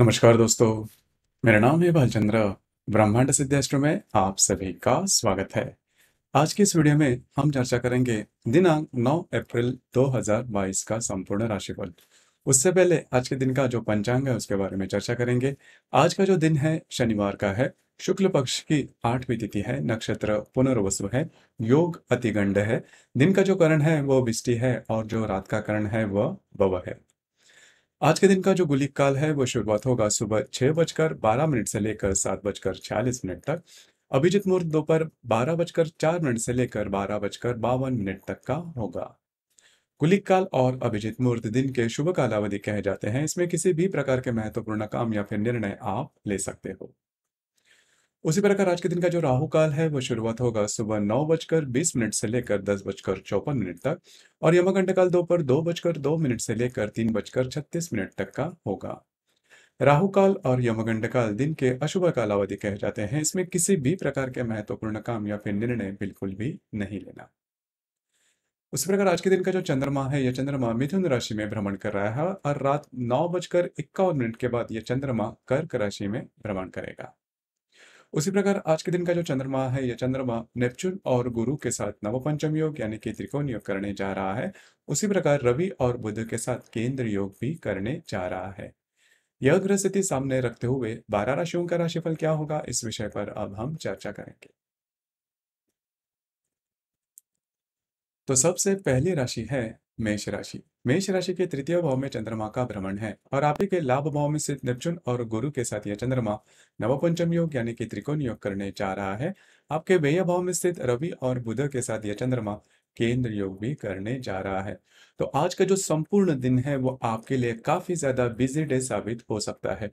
नमस्कार दोस्तों मेरा नाम है भालचंद्र ब्रह्मांड सिद्धेस्ट्र में आप सभी का स्वागत है आज की इस वीडियो में हम चर्चा करेंगे दिनांक 9 अप्रैल 2022 का संपूर्ण राशिफल उससे पहले आज के दिन का जो पंचांग है उसके बारे में चर्चा करेंगे आज का जो दिन है शनिवार का है शुक्ल पक्ष की आठवीं तिथि है नक्षत्र पुनर्वसु है योग अतिगंड है दिन का जो करण है वो बिस्टी है और जो रात का करण है वह बव है आज के दिन का जो गुलिक काल है वो शुरुआत होगा सुबह छह बजकर बारह मिनट से लेकर सात बजकर छियालीस मिनट तक अभिजित मुहूर्त दोपहर बारह बजकर चार मिनट से लेकर बारह बजकर बावन मिनट तक का होगा कुलिक काल और अभिजित मुहूर्त दिन के शुभ कालावधि कहे जाते हैं इसमें किसी भी प्रकार के महत्वपूर्ण काम या फिर निर्णय आप ले सकते हो उसी प्रकार आज के दिन का जो राहु काल है वो शुरुआत होगा सुबह नौ बजकर बीस मिनट से लेकर दस बजकर चौपन मिनट तक और यमगंड काल दोपहर दो, बजकर दो मिनट से लेकर तीन बजकर छत्तीस मिनट तक का होगा राहु काल और यमगंड काल दिन के अशुभ कालावधि कहे जाते हैं इसमें किसी भी प्रकार के महत्वपूर्ण काम या फिर निर्णय बिल्कुल भी नहीं लेना उसी प्रकार आज के दिन का जो चंद्रमा है यह चंद्रमा मिथुन राशि में भ्रमण कर रहा है और रात नौ बजकर इक्यावन मिनट के बाद यह चंद्रमा कर्क राशि में भ्रमण करेगा उसी प्रकार आज के दिन का जो चंद्रमा है यह चंद्रमा नेपच्यून और गुरु के साथ नवपंचम योग यानी कि त्रिकोण योग करने जा रहा है उसी प्रकार रवि और बुध के साथ केंद्र योग भी करने जा रहा है यह ग्रह स्थिति सामने रखते हुए बारह राशियों का राशिफल क्या होगा इस विषय पर अब हम चर्चा करेंगे तो सबसे पहली राशि है मेष राशि मेष राशि के तृतीय भाव में चंद्रमा का भ्रमण है और आप के लाभ भाव में स्थित नेपचुन और गुरु के साथ यह चंद्रमा नवपंचम योग यानी कि त्रिकोण योग करने जा रहा है आपके व्यय भाव में स्थित रवि और बुध के साथ यह चंद्रमा केंद्र योग भी करने जा रहा है तो आज का जो संपूर्ण दिन है वो आपके लिए काफी ज्यादा बिजी डे साबित हो सकता है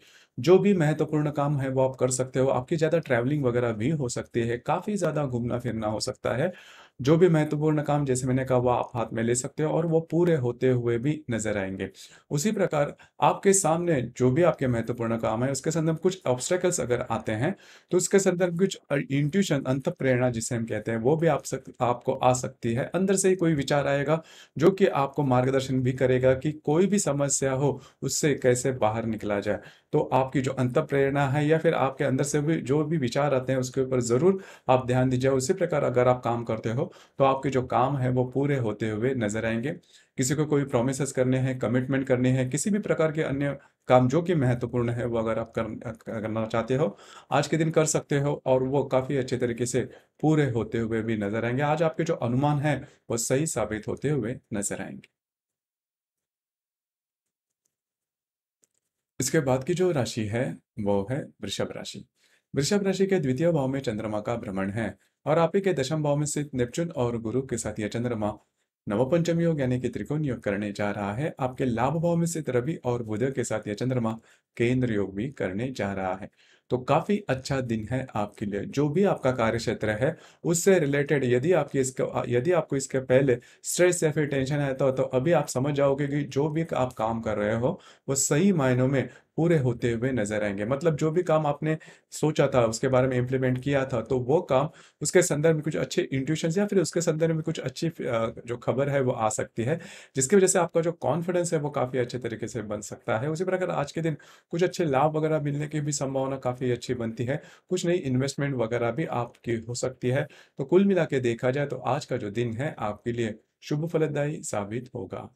जो भी महत्वपूर्ण काम है वो आप कर सकते हो आपकी ज्यादा ट्रैवलिंग वगैरह भी हो सकती है काफी ज्यादा घूमना फिरना हो सकता है जो भी महत्वपूर्ण काम जैसे मैंने कहा वह आप हाथ में ले सकते हो और वो पूरे होते हुए भी नजर आएंगे उसी प्रकार आपके सामने जो भी आपके महत्वपूर्ण काम है उसके संदर्भ कुछ ऑब्स्टेकल्स अगर आते हैं तो उसके संदर्भ कुछ इंट्यूशन अंत प्रेरणा जिसे हम कहते हैं वो भी आप सक, आपको आ सकती है अंदर से ही कोई विचार आएगा जो कि आपको मार्गदर्शन भी करेगा कि कोई भी समस्या हो उससे कैसे बाहर निकला जाए तो आपकी जो अंत प्रेरणा है या फिर आपके अंदर से भी जो भी विचार आते हैं उसके ऊपर जरूर आप ध्यान दीजिए उसी प्रकार अगर आप काम करते हो तो आपके जो काम है वो पूरे होते हुए नजर आएंगे किसी को कोई प्रोमिस करने हैं कमिटमेंट करने हैं किसी भी प्रकार के अन्य काम जो कि महत्वपूर्ण है वो अगर आप कर, करना चाहते हो आज के दिन कर सकते हो और वो काफ़ी अच्छे तरीके से पूरे होते हुए भी नजर आएंगे आज आपके जो अनुमान है वो सही साबित होते हुए नजर आएंगे इसके बाद की जो राशि है वो है वृषभ राशि वृषभ राशि के द्वितीय भाव में चंद्रमा का भ्रमण है और आप ही के दशम भाव में स्थित नेपचुन और गुरु के साथ यह चंद्रमा नवपंचम योग यानी कि त्रिकोण योग करने जा रहा है आपके लाभ भाव में स्थित रवि और बुध के साथ यह चंद्रमा केंद्र योग भी करने जा रहा है तो काफी अच्छा दिन है आपके लिए जो भी आपका कार्य क्षेत्र है उससे रिलेटेड यदि आपकी इसके यदि आपको इसके पहले स्ट्रेस या फिर टेंशन है तो, तो अभी आप समझ जाओगे कि जो भी आप काम कर रहे हो वो सही मायनों में पूरे होते हुए नजर आएंगे मतलब जो भी काम आपने सोचा था उसके बारे में इम्प्लीमेंट किया था तो वो काम उसके संदर्भ में कुछ अच्छे इंट्यूशन या फिर उसके संदर्भ में कुछ अच्छी जो खबर है वो आ सकती है जिसकी वजह से आपका जो कॉन्फिडेंस है वो काफ़ी अच्छे तरीके से बन सकता है उसी प्रकार आज के दिन कुछ अच्छे लाभ वगैरह मिलने की भी संभावना काफ़ी अच्छी बनती है कुछ नई इन्वेस्टमेंट वगैरह भी आपकी हो सकती है तो कुल मिला देखा जाए तो आज का जो दिन है आपके लिए शुभ फलदायी साबित होगा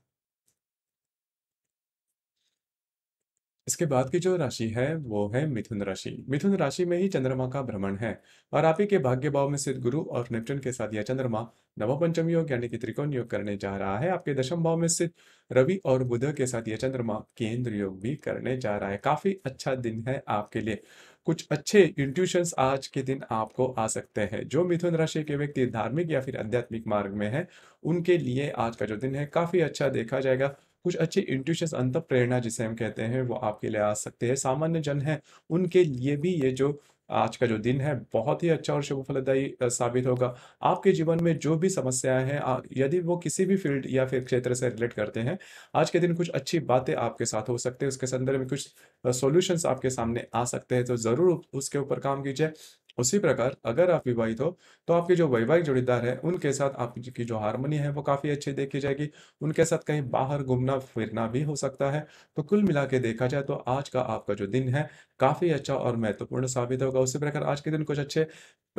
इसके बाद की जो राशि है वो है मिथुन राशि मिथुन राशि में ही चंद्रमा का भ्रमण है और आप ही के भाग्य भाव में सिद्ध गुरु और नेपट्टून के साथ यह चंद्रमा नवपंचम योग यानी कि त्रिकोण योग करने जा रहा है आपके दशम भाव में सिद्ध रवि और बुध के साथ यह चंद्रमा केंद्र योग भी करने जा रहा है काफी अच्छा दिन है आपके लिए कुछ अच्छे इंट्यूशन आज के दिन आपको आ सकते हैं जो मिथुन राशि के व्यक्ति धार्मिक या फिर आध्यात्मिक मार्ग में है उनके लिए आज का जो दिन है काफी अच्छा देखा जाएगा कुछ अच्छे इंट्यूशन अंत प्रेरणा जिसे हम कहते हैं वो आपके लिए आ सकते हैं सामान्य जन है उनके लिए भी ये जो आज का जो दिन है बहुत ही अच्छा और शुभ फलदायी साबित होगा आपके जीवन में जो भी समस्याएं हैं यदि वो किसी भी फील्ड या फिर क्षेत्र से रिलेट करते हैं आज के दिन कुछ अच्छी बातें आपके साथ हो सकते हैं उसके संदर्भ में कुछ सॉल्यूशंस आपके सामने आ सकते हैं तो ज़रूर उसके ऊपर काम कीजिए उसी प्रकार अगर आप विवाहित हो तो आपके जो वैवाहिक जोड़ीदार है उनके साथ आपकी जो हारमोनी है वो काफ़ी अच्छी देखी जाएगी उनके साथ कहीं बाहर घूमना फिरना भी हो सकता है तो कुल मिला के देखा जाए तो आज का आपका जो दिन है काफ़ी अच्छा और महत्वपूर्ण साबित होगा उसी प्रकार आज के दिन कुछ अच्छे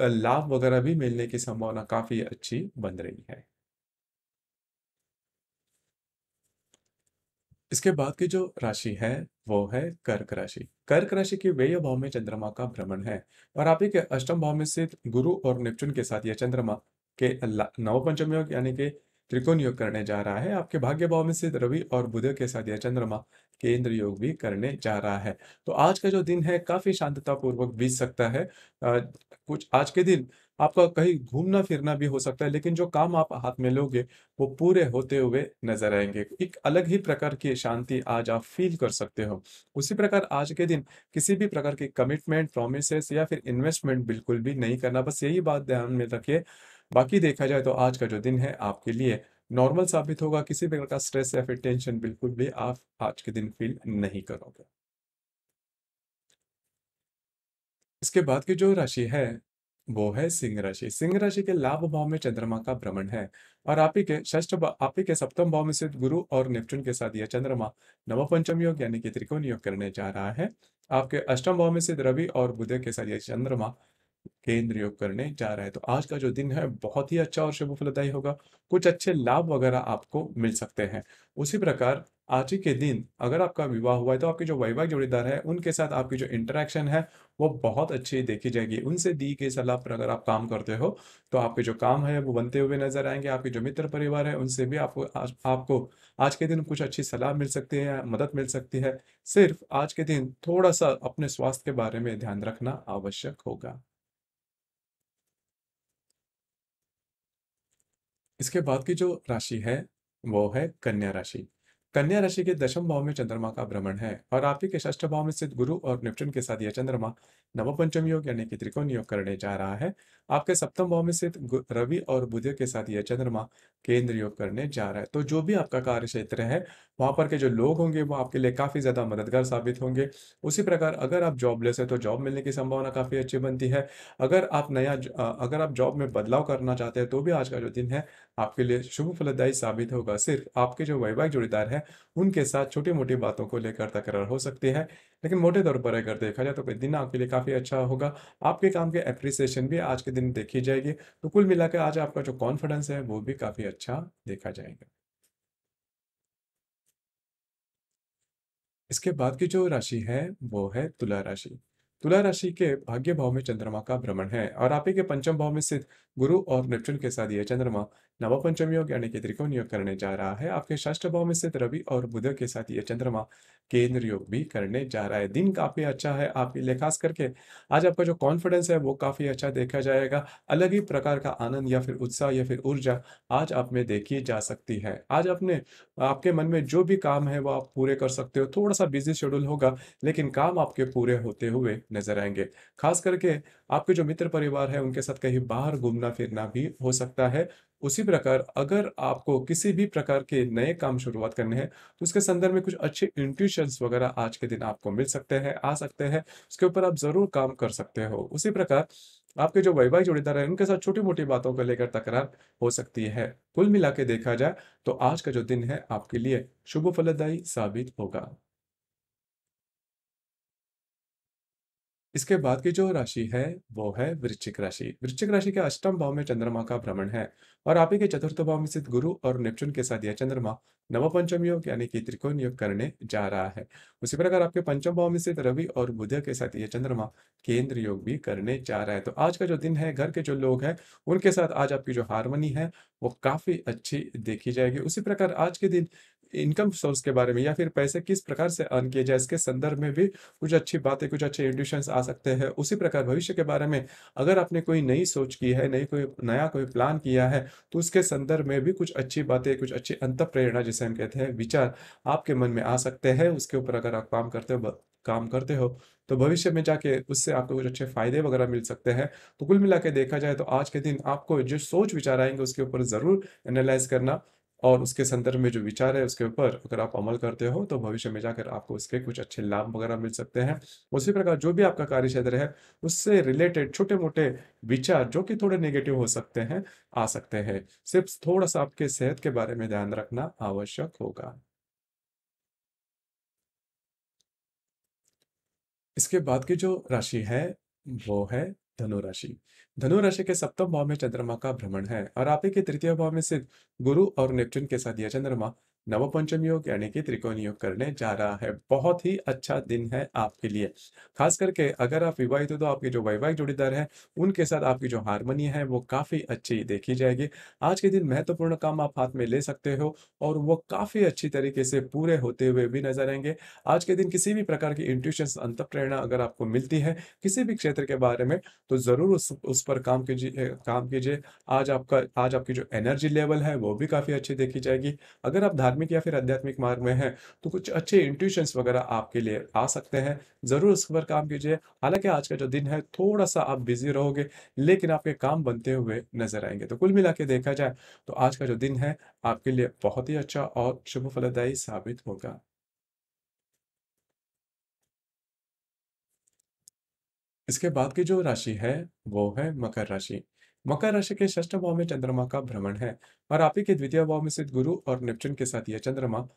लाभ वगैरह भी मिलने की संभावना काफ़ी अच्छी बन रही है इसके बाद की जो राशि है वो है कर्क राशि कर्क राशि के व्यय भाव में चंद्रमा का भ्रमण है और आप एक अष्टम भाव में स्थित गुरु और नेपचुन के साथ यह चंद्रमा के नव पंचम योग यानी के त्रिकोण योग करने जा रहा है आपके भाग्य भाव में स्थित रवि और बुध के साथ यह चंद्रमा केंद्र योग भी करने जा रहा है तो आज का जो दिन है काफ़ी शांततापूर्वक बीत सकता है आ, कुछ आज के दिन आपका कहीं घूमना फिरना भी हो सकता है लेकिन जो काम आप हाथ में लोगे वो पूरे होते हुए नजर आएंगे एक अलग ही प्रकार की शांति आज आप फील कर सकते हो उसी प्रकार आज के दिन किसी भी प्रकार के कमिटमेंट प्रोमिस या फिर इन्वेस्टमेंट बिल्कुल भी नहीं करना बस यही बात ध्यान में रखिए बाकी देखा जाए तो आज का जो दिन है आपके लिए नॉर्मल साबित होगा किसी प्रकार का स्ट्रेस या फिर टेंशन बिल्कुल भी आप आज के दिन फील नहीं करोगे इसके बाद की जो राशि है वो है सिंह राशि सिंह राशि के लाभ भाव में चंद्रमा का भ्रमण है और आप ही के ष्ठ आप ही के सप्तम भाव में स्थित गुरु और नेपच्यून के साथ यह चंद्रमा नव पंचम योग यानी कि त्रिकोण योग करने जा रहा है आपके अष्टम भाव में स्थित रवि और बुध के साथ यह चंद्रमा केंद्र योग करने जा रहा है तो आज का जो दिन है बहुत ही अच्छा और शुभ फलदायी होगा कुछ अच्छे लाभ वगैरह आपको मिल सकते हैं उसी प्रकार आज के दिन अगर आपका विवाह हुआ है तो आपके जो वैवाहिक जोड़ीदार है उनके साथ आपकी जो इंटरेक्शन है वो बहुत अच्छी देखी जाएगी उनसे दी गई सलाह पर अगर आप काम करते हो तो आपके जो काम है वो बनते हुए नजर आएंगे आपके जो मित्र परिवार है उनसे भी आपको आज, आपको आज के दिन कुछ अच्छी सलाह मिल सकती है मदद मिल सकती है सिर्फ आज के दिन थोड़ा सा अपने स्वास्थ्य के बारे में ध्यान रखना आवश्यक होगा इसके बाद की जो राशि है वो है कन्या राशि कन्या राशि के दशम भाव में चंद्रमा का भ्रमण है और आपके के षष्ठ भाव में स्थित गुरु और निपटन के साथ यह चंद्रमा नवपंचम योग यानी कि त्रिकोण योग करने जा रहा है आपके सप्तम भाव में स्थित रवि और बुध के साथ यह चंद्रमा केंद्र योग करने जा रहा है तो जो भी आपका कार्य क्षेत्र है वहां पर के जो लोग होंगे वो आपके लिए काफी ज्यादा मददगार साबित होंगे उसी प्रकार अगर आप जॉबलेस है तो जॉब मिलने की संभावना काफी अच्छी बनती है अगर आप नया अगर आप जॉब में बदलाव करना चाहते हैं तो भी आज का जो दिन है आपके लिए शुभ फलदायी साबित होगा सिर्फ आपके जो वैवाहिक जोड़ीदार है हैं उनके साथ छोटी मोटी बातों को लेकर तकरार हो सकती है लेकिन मोटे तौर पर अगर देखा जाए तो दिन आपके लिए काफ़ी अच्छा होगा आपके काम के अप्रिसिएशन भी आज के दिन देखी जाएगी तो कुल मिलाकर आज आपका जो कॉन्फिडेंस है वो भी काफ़ी अच्छा देखा जाएगा इसके बाद की जो राशि है वो है तुला राशि तुला राशि के भाग्य भाव में चंद्रमा का भ्रमण है और आप ही के पंचम भाव में स्थित गुरु और नेपच्यून के साथ यह चंद्रमा नवपंचम योग यानी कि त्रिकोण योग करने जा रहा है आपके षष्ठ भाव में स्थित रवि और बुध के साथ ये चंद्रमा केंद्र योग भी करने जा रहा है दिन काफी अच्छा है आपके लिए खास करके आज आपका जो कॉन्फिडेंस है वो काफी अच्छा देखा जाएगा अलग ही प्रकार का आनंद या फिर उत्साह या फिर ऊर्जा आज आप में देखी जा सकती है आज आपने आपके मन में जो भी काम है वो आप पूरे कर सकते हो थोड़ा सा बिजी शेड्यूल होगा लेकिन काम आपके पूरे होते हुए नजर आएंगे खास करके आपके जो मित्र परिवार है उनके साथ कहीं बाहर घूमना फिरना भी हो सकता है उसी प्रकार अगर आपको किसी भी प्रकार के नए काम शुरुआत करने हैं तो उसके संदर्भ में कुछ अच्छे इंट्यूशंस वगैरह आज के दिन आपको मिल सकते हैं आ सकते हैं उसके ऊपर आप ज़रूर काम कर सकते हो उसी प्रकार आपके जो वैवाहिक जोड़ीदार हैं उनके साथ छोटी मोटी बातों को लेकर तकरार हो सकती है कुल मिला के देखा जाए तो आज का जो दिन है आपके लिए शुभ फलदायी साबित होगा इसके बाद की जो राशि है वो है वृश्चिक राशि वृश्चिक राशि के अष्टम भाव में चंद्रमा का भ्रमण है और आप ही के चतुर्थ भाव में स्थित गुरु और नेपचून के साथ यह चंद्रमा नवपंचम योग यानी कि त्रिकोण योग करने जा रहा है उसी प्रकार आपके पंचम भाव में स्थित रवि और बुध के साथ यह चंद्रमा केंद्र योग भी करने जा रहा है तो आज का जो दिन है घर के जो लोग हैं उनके साथ आज आपकी जो हारमोनी है वो काफी अच्छी देखी जाएगी उसी प्रकार आज के दिन इनकम सोर्स के बारे में या फिर पैसे किस प्रकार से अर्न किए जाए इसके संदर्भ में भी कुछ अच्छी बातें कुछ अच्छे इंड्यूशंस आ सकते हैं उसी प्रकार भविष्य के बारे में अगर आपने कोई नई सोच की है नई कोई नया कोई प्लान किया है तो उसके संदर्भ में भी कुछ अच्छी बातें कुछ अच्छी अंत प्रेरणा जिसे हम कहते हैं विचार आपके मन में आ सकते हैं उसके ऊपर अगर आप काम करते हो काम करते हो तो भविष्य में जाके उससे आपको कुछ अच्छे फायदे वगैरह मिल सकते हैं तो कुल मिला देखा जाए तो आज के दिन आपको जो सोच विचार आएंगे उसके ऊपर ज़रूर एनालाइज करना और उसके संदर्भ में जो विचार है उसके ऊपर अगर आप अमल करते हो तो भविष्य में जाकर आपको उसके कुछ अच्छे लाभ वगैरह मिल सकते हैं उसी प्रकार जो भी आपका कार्य क्षेत्र है उससे रिलेटेड छोटे मोटे विचार जो कि थोड़े नेगेटिव हो सकते हैं आ सकते हैं सिर्फ थोड़ा सा आपके सेहत के बारे में ध्यान रखना आवश्यक होगा इसके बाद की जो राशि है वो है धनुराशि धनु राशि के सप्तम भाव में चंद्रमा का भ्रमण है और आप ही के तृतीय भाव में स्थित गुरु और नेपच्यून के साथ यह चंद्रमा नवपंचम योग यानी कि त्रिकोण योग करने जा रहा है बहुत ही अच्छा दिन है आपके लिए खास करके अगर आप विवाहित हो तो आपके जो वैवाहिक जोड़ीदार हैं उनके साथ आपकी जो हारमोनी है वो काफी अच्छी देखी जाएगी आज के दिन महत्वपूर्ण काम आप हाथ में ले सकते हो और वो काफी अच्छी तरीके से पूरे होते हुए भी नजर आएंगे आज के दिन किसी भी प्रकार की इंट्यूशन अंत अगर आपको मिलती है किसी भी क्षेत्र के बारे में तो जरूर उस, उस पर काम कीजिए काम कीजिए आज आपका आज आपकी जो एनर्जी लेवल है वो भी काफ़ी अच्छी देखी जाएगी अगर आप धार्मिक या फिर आध्यात्मिक मार्ग में हैं तो कुछ अच्छे इंट्यूशंस वगैरह आपके लिए आ सकते हैं ज़रूर उस पर काम कीजिए हालांकि आज का जो दिन है थोड़ा सा आप बिजी रहोगे लेकिन आपके काम बनते हुए नजर आएंगे तो कुल मिला देखा जाए तो आज का जो दिन है आपके लिए बहुत ही अच्छा और शुभ फलदायी साबित होगा इसके बाद की जो राशि है वो है मकर राशि मकर राशि के ष्ठ भाव में चंद्रमा का भ्रमण है और आप ही के द्वितीय भाव में स्थित गुरु और निपचुन के साथ यह चंद्रमा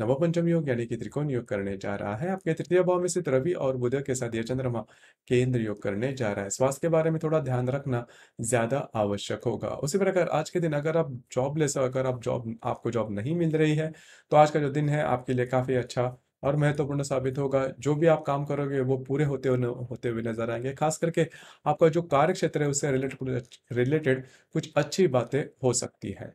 नवपंचम योग यानी कि त्रिकोण योग करने जा रहा है आपके तृतीय भाव में स्थित रवि और बुध के साथ यह चंद्रमा केंद्र योग करने जा रहा है स्वास्थ्य के बारे में थोड़ा ध्यान रखना ज्यादा आवश्यक होगा उसी प्रकार आज के दिन अगर आप जॉब ले अगर आप जॉब आपको जॉब नहीं मिल रही है तो आज का जो दिन है आपके लिए काफी अच्छा और महत्वपूर्ण साबित होगा जो भी आप काम करोगे वो पूरे होते हुए होते हुए नजर आएंगे खास करके आपका जो कार्य क्षेत्र है उससे रिलेटेड रिलेटेड कुछ अच्छी बातें हो सकती है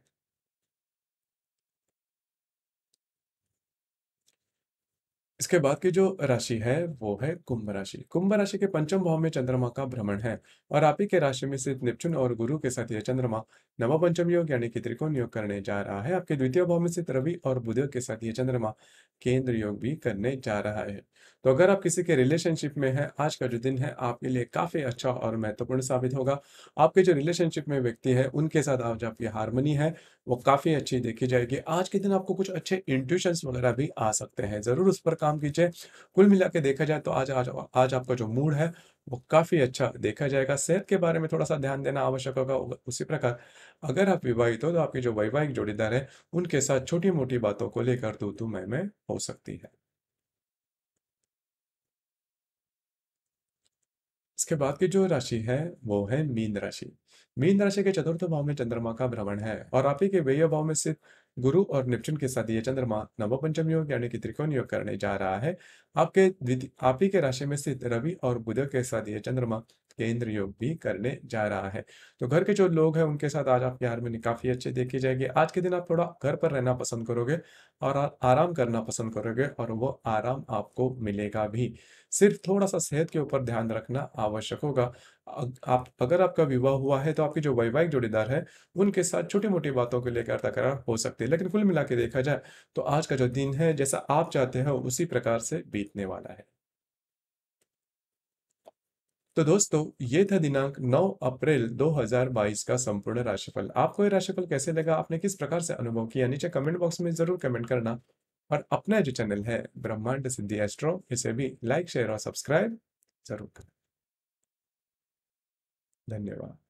इसके बाद की जो राशि है वो है कुंभ राशि कुंभ राशि के पंचम भाव में चंद्रमा का भ्रमण है और आप ही के राशि में सिर्फ निपचुन और गुरु के साथ यह चंद्रमा नवा पंचम योग यानी कि त्रिकोण योग करने जा रहा है आपके द्वितीय भाव में सिर्फ रवि और बुध के साथ यह चंद्रमा केंद्र योग भी करने जा रहा है तो अगर आप किसी के रिलेशनशिप में है आज का जो दिन है आपके लिए काफी अच्छा और महत्वपूर्ण साबित होगा आपके जो रिलेशनशिप में व्यक्ति है उनके साथ आज आपकी हारमोनी है वो काफ़ी अच्छी देखी जाएगी आज के दिन आपको कुछ अच्छे इंट्यूशन वगैरह भी आ सकते हैं ज़रूर उस पर काम कीजिए कुल मिला के देखा जाए तो आज आज आज आपका जो मूड है वो काफ़ी अच्छा देखा जाएगा सेहत के बारे में थोड़ा सा ध्यान देना आवश्यक होगा उसी प्रकार अगर आप विवाहित हो तो आपकी जो वैवाहिक जोड़ीदार है उनके साथ छोटी मोटी बातों को लेकर तो मैं में हो सकती है इसके बाद की जो राशि है वो है मीन राशि मीन राशि के चतुर्थ भाव में चंद्रमा का भ्रमण है और आप ही के व्यय भाव में स्थित गुरु और निपचुन के साथ ये चंद्रमा नव पंचम योग यानी कि त्रिकोण योग करने जा रहा है आपके आप ही के राशि में स्थित रवि और बुध के साथ ये चंद्रमा केंद्र योग भी करने जा रहा है तो घर के जो लोग हैं उनके साथ आज आपकी हारमोनी काफी अच्छी देखी जाएगी आज के दिन आप थोड़ा घर पर रहना पसंद करोगे और आराम करना पसंद करोगे और वो आराम आपको मिलेगा भी सिर्फ थोड़ा सा सेहत के ऊपर ध्यान रखना आवश्यक होगा आप अगर आपका विवाह हुआ है तो आपके जो वैवाहिक जोड़ीदार है उनके साथ छोटी मोटी बातों को लेकर तकरार हो सकती है लेकिन कुल मिला देखा जाए तो आज का जो दिन है जैसा आप चाहते हैं उसी प्रकार से बीतने वाला है तो दोस्तों ये था दिनांक 9 अप्रैल 2022 का संपूर्ण राशिफल आपको ये राशिफल कैसे लगा आपने किस प्रकार से अनुभव किया नीचे कमेंट बॉक्स में जरूर कमेंट करना और अपना जो चैनल है ब्रह्मांड सिद्धि एस्ट्रो इसे भी लाइक शेयर और सब्सक्राइब जरूर करना धन्यवाद